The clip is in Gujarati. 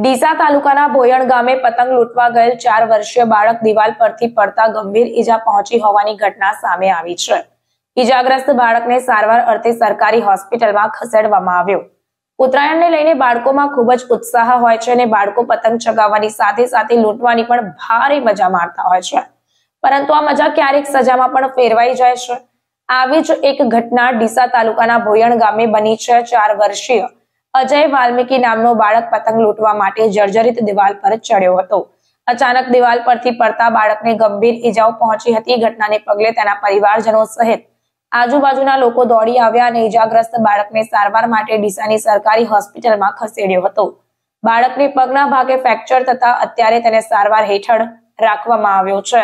ડીસા તાલુકાના ભોયણ ગામે પતંગ લૂંટવા ગયેલ ચાર વર્ષીય બાળક દિવાલ પરથી પડતા ગંભીર ઈજા પહોંચી હોવાની ઘટના સામે આવી છે ઈજાગ્રસ્ત બાળકને સારવાર અર્થે સરકારી હોસ્પિટલમાં ખસેડવામાં આવ્યો ઉત્તરાયણને લઈને બાળકોમાં ખૂબ જ ઉત્સાહ હોય છે અને બાળકો પતંગ ચગાવવાની સાથે સાથે લૂંટવાની પણ ભારે મજા મારતા હોય છે પરંતુ આ મજા ક્યારેક સજામાં પણ ફેરવાઈ જાય છે આવી જ એક ઘટના ડીસા તાલુકાના ભોયણ ગામે બની છે ચાર વર્ષીય અજય વાલ્મીકી નામનો બાળક પતંગ લૂંટવા માટે જર્જરિત દિવાલ પર ચડ્યો હતો અચાનક દિવાલ પરથી પડતા બાળકને ગંભીર ઈજાઓ પહોંચી હતી ઘટનાને પગલે તેના પરિવારજનો સહિત આજુબાજુના લોકો દોડી આવ્યા અને ઈજાગ્રસ્ત બાળકને સારવાર માટે ડીસાની સરકારી હોસ્પિટલમાં ખસેડ્યો હતો બાળકને પગના ભાગે ફ્રેક્ચર થતા અત્યારે તેને સારવાર હેઠળ રાખવામાં આવ્યો છે